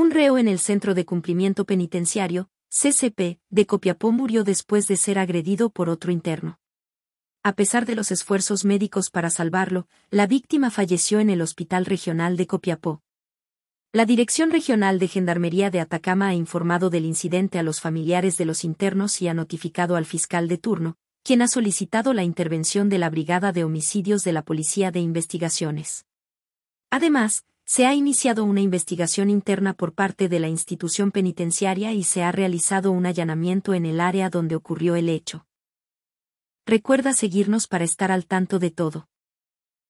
Un reo en el Centro de Cumplimiento Penitenciario, CCP, de Copiapó murió después de ser agredido por otro interno. A pesar de los esfuerzos médicos para salvarlo, la víctima falleció en el Hospital Regional de Copiapó. La Dirección Regional de Gendarmería de Atacama ha informado del incidente a los familiares de los internos y ha notificado al fiscal de turno, quien ha solicitado la intervención de la Brigada de Homicidios de la Policía de Investigaciones. Además, se ha iniciado una investigación interna por parte de la institución penitenciaria y se ha realizado un allanamiento en el área donde ocurrió el hecho. Recuerda seguirnos para estar al tanto de todo.